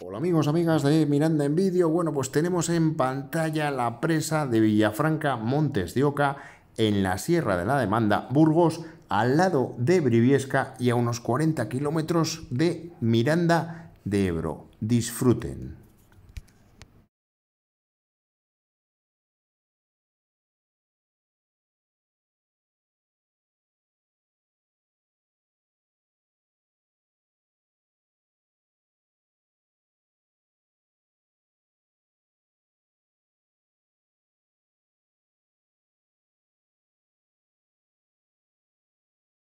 Hola amigos, amigas de Miranda en Vídeo. Bueno, pues tenemos en pantalla la presa de Villafranca Montes de Oca en la Sierra de la Demanda, Burgos, al lado de Briviesca y a unos 40 kilómetros de Miranda de Ebro. Disfruten.